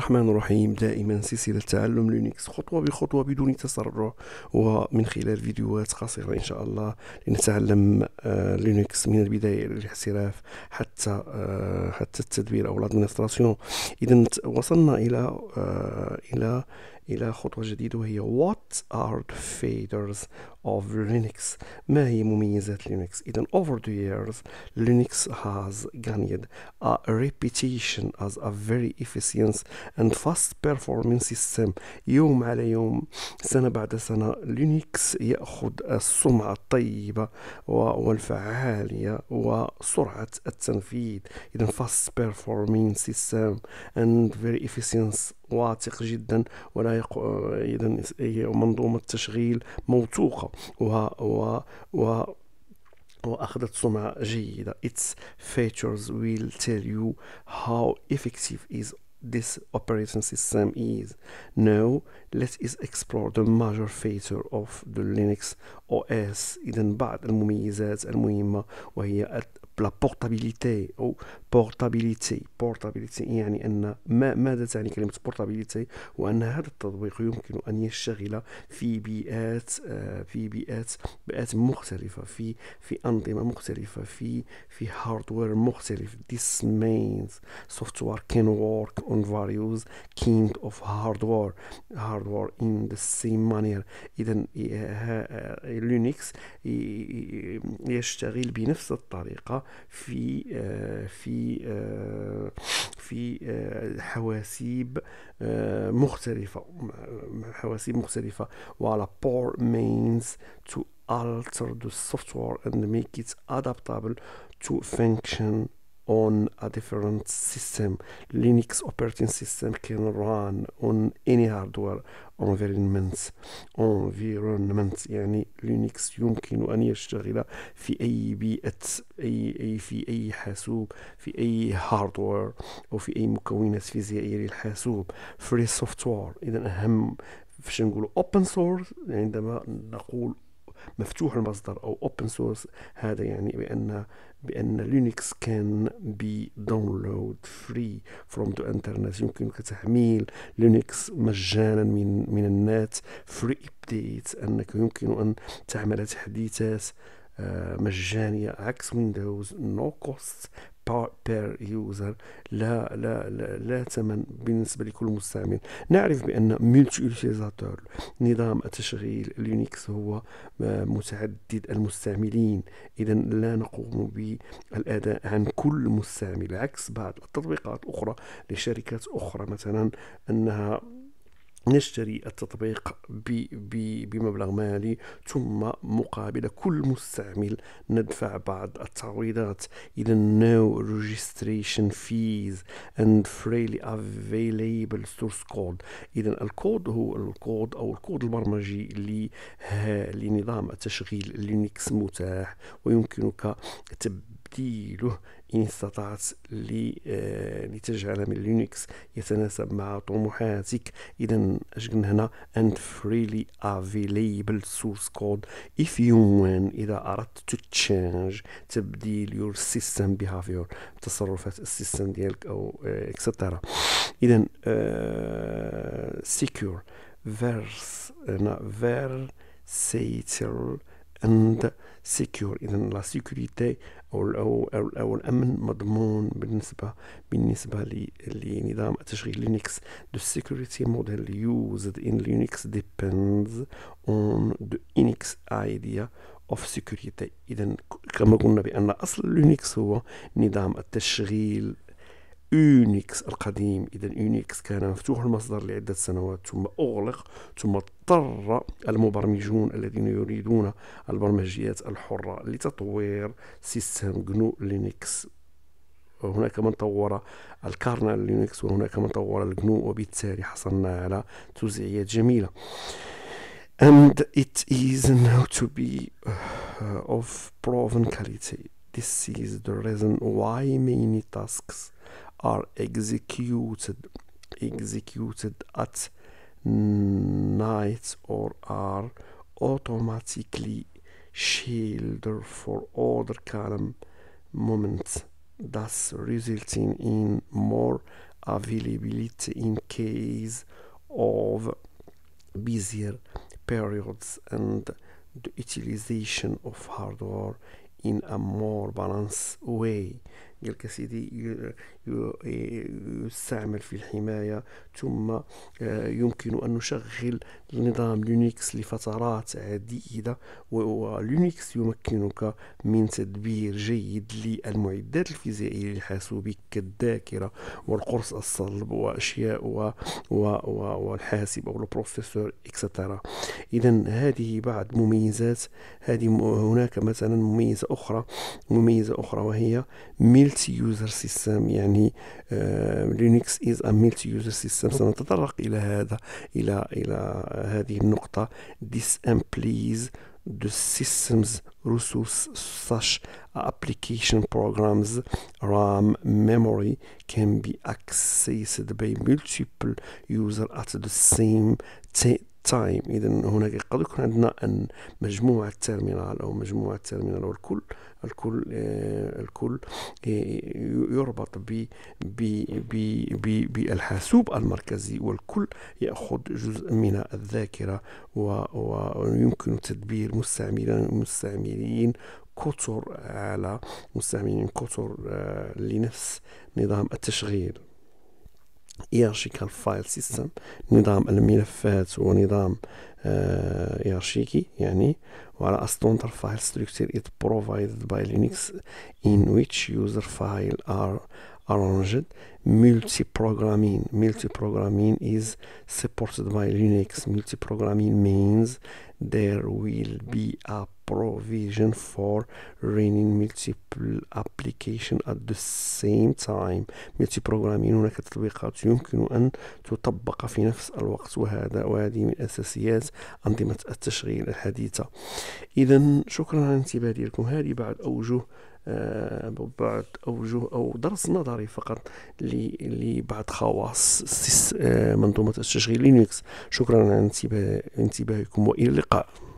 الرحمن الرحيم دائما سلسلة تعلم لينكس خطوة بخطوة بدون تسرع ومن خلال فيديوهات قصيرة إن شاء الله لنتعلم آه، لينكس من البداية إلى الاحتراف حتى آه، حتى التدبير أو الأدمنستراسيون إذا وصلنا إلى آه، إلى إلى خطوة جديدة وهي What are the features of Linux ما هي مميزات Linux إذا over the years Linux has gained a reputation as a very efficient and fast performing system يوم على يوم سنة بعد سنة لينكس يأخذ السمعة الطيبة والفعالية وسرعة التنفيذ إذا fast performing system and very efficient واثق جدا ولا يق... اذا هي منظومه تشغيل موثوقه و... و... و... وأخذت سمعة جيدة its features will tell you how effective is this operating system is now let us explore the major feature of the Linux OS إذا بعض المميزات المهمة وهي بلا بورتابيليتي او بورتابيليتي بورتابيليتي يعني ان ما ماذا تعني كلمه بورتابيليتي وان هذا التطبيق يمكن ان يشتغل في بيئات في بيئات بيئات مختلفه في في انظمه مختلفه في في هاردوير مختلف this means software can work on various kind of hardware hardware in the same manner اذا لينكس يشتغل بنفس الطريقه في في في حواسيب مختلفة حواسيب مختلفة وعلى power means to alter the software and make it adaptable to function on a different system. Linux operating system can run on any hardware environment environment يعني لينكس يمكن أن يشتغل في أي بيئة أي, أي في أي حاسوب في أي هاردوير أو في أي مكونات فيزيائية للحاسوب فري سوفتوير إذا أهم فاش نقولوا open source عندما نقول مفتوح المصدر او اوبن سورس هذا يعني بان بان لينكس كان بي داونلود فري فروم ذا انترنت يمكنك تحميل لينكس مجانا من من النت فري ابديت انك يمكن ان تعمل تحديثات آه، مجانيه عكس ويندوز نو كوست بير يوزر لا لا لا, لا ثمن بالنسبه لكل مستعمل نعرف بان ملتي يوتيزاتور نظام التشغيل اليونكس هو آه، متعدد المستعملين اذا لا نقوم بالاداء عن كل مستعمل عكس بعض التطبيقات الاخرى لشركات اخرى مثلا انها نشتري التطبيق بمبلغ مالي ثم مقابل كل مستعمل ندفع بعض التعويضات إلى no registration fees and freely available source code إذا الكود هو الكود أو الكود البرمجي لنظام التشغيل لينكس متاح ويمكنك تبديله إن استطعت لتجعل آه، من لينكس يتناسب مع طموحاتك إذا أجن هنا and freely available source code if you want إذا أردت to change تبديل your system behavior تصرفات السيستم ديالك أو اكسترا آه، إذا آه، secure vers هنا ver سيتر and secure إذا la sécurité أو أو أو, أو الأمن مضمون بالنسبة بالنسبة لنظام تشغيل لينكس the security model used in Linux depends on the Unix idea of security اذا كما قلنا بان اصل لينكس هو نظام التشغيل يونيكس القديم إذا يونيكس كان مفتوح المصدر لعدة سنوات ثم أغلق ثم اضطر المبرمجون الذين يريدون البرمجيات الحرة لتطوير سيستم جنو لينكس هناك من طور الكارنال لينكس وهناك من طور الجنو وبالتالي حصلنا على توزيعيات جميلة and it is now to be uh, of proven quality this is the reason why many tasks are executed executed at night or are automatically shielded for other calm moments thus resulting in more availability in case of busier periods and the utilization of hardware in a more balanced way قال لك سيدي يستعمل في الحمايه ثم آه، يمكن ان نشغل نظام لينكس لفترات عديده ولينكس يمكنك من تدبير جيد للمعدات الفيزيائيه لحاسوبك كالذاكره والقرص الصلب واشياء و و و والحاسب او البروسيسور اكسترا اذا هذه بعض مميزات هذه هناك مثلا مميزه اخرى مميزه اخرى وهي ملء ملتي يوزر سيستم يعني لينكس از ا ملتي يوزر سيستم سنتطرق الى هذا الى الى هذه النقطه امبليز دو سيستمز رسوس ساش ابليكيشن بروجرامز رام ميموري كان بي اكسيسد باي ملتيبل يوزر ات ذا سيم تايم اذا هناك قد يكون عندنا ان مجموعه تيرمينال او مجموعه تيرمينال والكل الكل آه، الكل آه، يربط بالحاسوب المركزي والكل يأخذ جزء من الذاكرة ويمكن تدبير مستعملين كثر على مستعملين كثر آه، لنفس نظام التشغيل hierarchical file system نظام الملفات ونظام hierarchy يعني وعلى a standard file structure is provided by Linux in which user file are arranged multi-programming multi-programming is supported by Linux multi-programming means there will be a provision for running multiple application at the same time multi-programming هناك تطبيقات يمكن أن تطبق في نفس الوقت وهذا وهذه من أساسيات أنظمة التشغيل الحديثة إذا شكرا على الانتباه ديالكم هذه بعض أوجه آه، بعض أوجه أو درس نظري فقط لبعض خواص آه، منظومة التشغيل لينكس شكرا على انتباهكم وإلى اللقاء